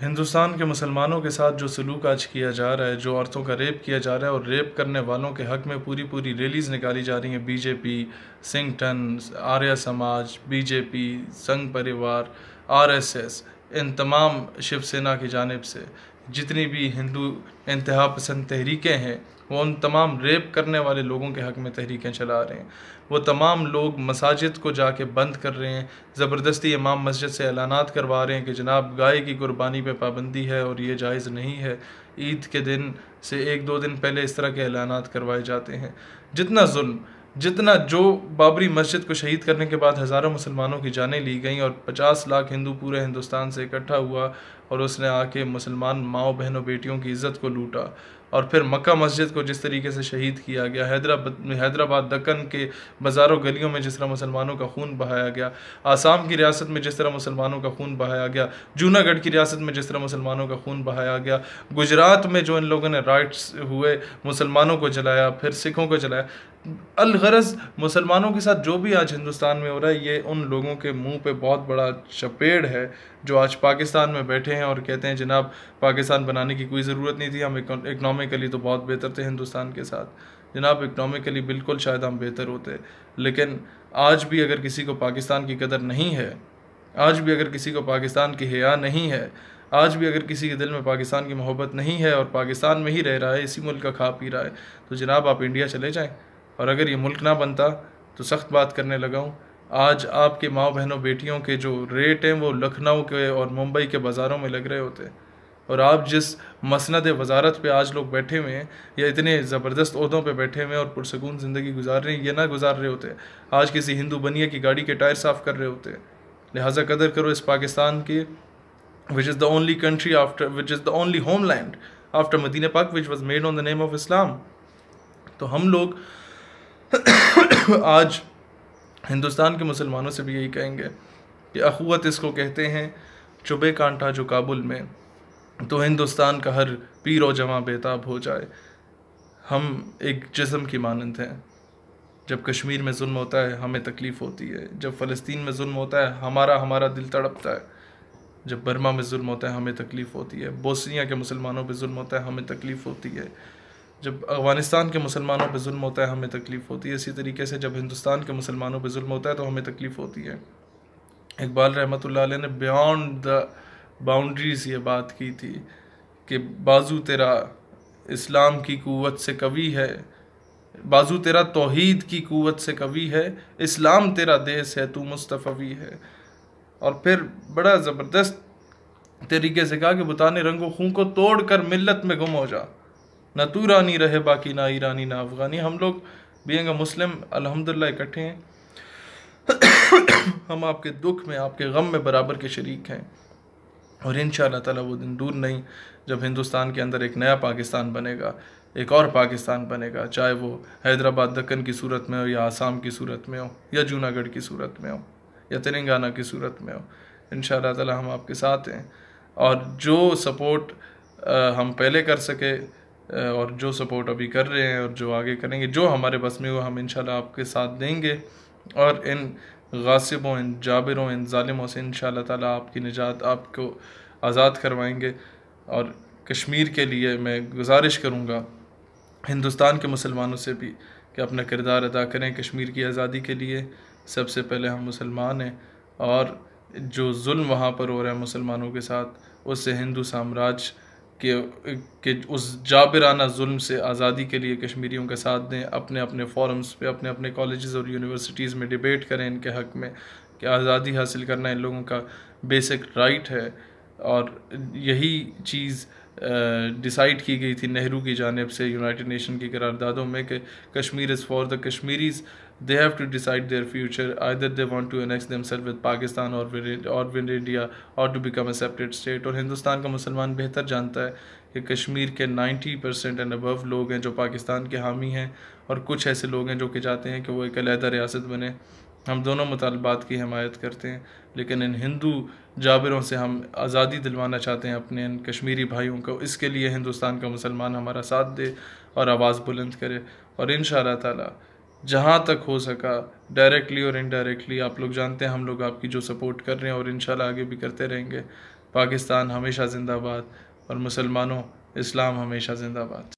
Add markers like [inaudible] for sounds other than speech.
हिंदुस्तान के मुसलमानों के साथ जो सलूक आज किया जा रहा है जो औरतों का रेप किया जा रहा है और रेप करने वालों के हक़ में पूरी पूरी रैलीज़ निकाली जा रही हैं बीजेपी सिंगटन आर्य समाज बीजेपी संघ परिवार आरएसएस इन तमाम शिवसेना की जानब से जितनी भी हिंदू इंतहा पसंद तहरीकें हैं वो उन तमाम रेप करने वाले लोगों के हक़ में तहरीकें चला रहे हैं वो तमाम लोग मसाजिद को जाके बंद कर रहे हैं ज़बरदस्ती इमाम मस्जिद से ऐलानात करवा रहे हैं कि जनाब गाय की कुर्बानी पे पाबंदी है और ये जायज़ नहीं है ईद के दिन से एक दो दिन पहले इस तरह के ऐलानात करवाए जाते हैं जितना जुल्म जितना जो बाबरी मस्जिद को शहीद करने के बाद हज़ारों मुसलमानों की जानें ली गईं और 50 लाख हिंदू पूरे हिंदुस्तान से इकट्ठा हुआ और उसने आके मुसलमान माओ बहनों बेटियों की इज़्ज़त को लूटा और फिर मक्का मस्जिद को जिस तरीके से शहीद किया गया हैदराबाद हैदराबाद दक्कन के बाज़ारों गलियों में जिस तरह मुसलमानों का खून बहाया गया आसाम की रियासत में जिस तरह मुसलमानों का खून बहाया गया जूनागढ़ की रियासत में जिस तरह मुसलमानों का खून बहाया गया गुजरात में जो इन लोगों ने राइट्स हुए मुसलमानों को जलाया फिर सिखों को जलाया अलगरज मुसलमानों के साथ जो भी आज हिंदुस्तान में हो रहा है ये उन लोगों के मुंह पे बहुत बड़ा चपेड़ है जो आज पाकिस्तान में बैठे हैं और कहते हैं जनाब पाकिस्तान बनाने की कोई ज़रूरत नहीं थी हम इकनॉमिकली तो बहुत बेहतर थे हिंदुस्तान के साथ जनाब इकनॉमिकली बिल्कुल शायद हम बेहतर होते लेकिन आज भी अगर किसी को पाकिस्तान की कदर नहीं है आज भी अगर किसी को पाकिस्तान की हया नहीं है आज भी अगर किसी के दिल में पाकिस्तान की मोहब्बत नहीं है और पाकिस्तान में ही रह रहा है इसी मुल्क का खा पी रहा है तो जनाब आप इंडिया चले जाएँ और अगर ये मुल्क ना बनता तो सख्त बात करने लगा हूँ आज आपके माओ बहनों बेटियों के जो रेट हैं वो लखनऊ के और मुंबई के बाज़ारों में लग रहे होते हैं और आप जिस मसंद वजारत पे आज लोग बैठे हुए हैं या इतने ज़बरदस्त अहदों पे बैठे हुए हैं और पुरसकून ज़िंदगी गुजार रहे हैं ये ना गुजार रहे होते आज किसी हिंदू बनिया की गाड़ी के टायर साफ़ कर रहे होते लिहाजा कदर करो इस पाकिस्तान की which is the only country after which is the only homeland after Medina पाक which was made on the name of Islam तो हम लोग [coughs] आज हिंदुस्तान के मुसलमानों से भी यही कहेंगे कि अखुवत इसको कहते हैं चुबे कांटा जो काबुल में तो हिंदुस्तान का हर पीर व जमा बेताब हो जाए हम एक जिसम की मानंद हैं जब कश्मीर में जुल्म होता है हमें तकलीफ़ होती है जब फ़लस्तीन में जुल्म होता है हमारा हमारा दिल तड़पता है जब बर्मा में जुल्म होता है हमें तकलीफ़ होती है बोसनिया के मुसलमानों पर जुल्म होता है हमें तकलीफ़ होती है जब अफ़गानिस्तान के मुसलमानों पर म होता है हमें तकलीफ़ होती है इसी तरीके से जब हिंदुस्तान के मुसलमानों पर म होता है तो हमें तकलीफ़ होती है इकबाल रहमत ने बियॉन्ड द बाउंड्रीज़ ये बात की थी कि बाजू तेरा इस्लाम की क़वत से कवी है बाजू तेरा तोहद की क़वत से कवी है इस्लाम तेरा देश है तू मुस्तफ़ी है और फिर बड़ा ज़बरदस्त तरीके से कहा कि बुतान रंगो खूँ को तोड़ कर मिलत में गुम हो जा ना तू रानी रहे बाकी ना ईरानी ना अफ़गानी हम लोग बेंगे मुस्लिम अलहमदिल्ला इकट्ठे हैं हम आपके दुख में आपके गम में बराबर के शरीक हैं और इन ताला वो दिन दूर नहीं जब हिंदुस्तान के अंदर एक नया पाकिस्तान बनेगा एक और पाकिस्तान बनेगा चाहे वो हैदराबाद दक्कन की सूरत में हो या आसाम की सूरत में हो या जूनागढ़ की सूरत में हो या तेलंगाना की सूरत में हो इन ताला हम आपके साथ हैं और जो सपोर्ट हम पहले कर सके और जो सपोर्ट अभी कर रहे हैं और जो आगे करेंगे जो हमारे बस में वो हम इन आपके साथ देंगे और इन गासिबों इन जाबिरों इन ालिमों से इन ताला आपकी निजात आपको आज़ाद करवाएंगे और कश्मीर के लिए मैं गुजारिश करूँगा हिंदुस्तान के मुसलमानों से भी कि अपना किरदार अदा करें कश्मीर की आज़ादी के लिए सबसे पहले हम मुसलमान हैं और जो जुल्म वहाँ पर हो रहा है मुसलमानों के साथ उससे हिंदू साम्राज्य कि कि उस जाबराना जुल्म से आज़ादी के लिए कश्मीरियों का साथ दें अपने अपने फोरम्स पे अपने अपने कॉलेज़ और यूनिवर्सिटीज़ में डिबेट करें इनके हक़ में कि आज़ादी हासिल करना इन लोगों का बेसिक राइट है और यही चीज़ डिसाइड की गई थी नेहरू की जानब से यूनाइटेड नेशन की करारदादों में कि Kashmir is for the Kashmiris they have to decide their future Either they want to annex them with with Pakistan or or with India or to become a separate और हिंदुस्तान का मुसलमान बेहतर जानता है कि कश्मीर के नाइन्टी परसेंट एंड अबव लोग हैं जो पाकिस्तान के हामी हैं और कुछ ऐसे लोग हैं जो कि चाहते हैं कि वो एक अलहदा रियासत बने हम दोनों मुतालबात की हमायत करते हैं लेकिन इन हिंदू जाबरों से हम आज़ादी दिलवाना चाहते हैं अपने इन कश्मीरी भाइयों को इसके लिए हिंदुस्तान का मुसलमान हमारा साथ दे और आवाज़ बुलंद करे और इन ताला जहाँ तक हो सका डायरेक्टली और इनडायरेक्टली आप लोग जानते हैं हम लोग आपकी जो सपोर्ट कर रहे हैं और इन आगे भी करते रहेंगे पाकिस्तान हमेशा ज़िंदाबाद और मुसलमानों इस्लाम हमेशा ज़िंदाबाद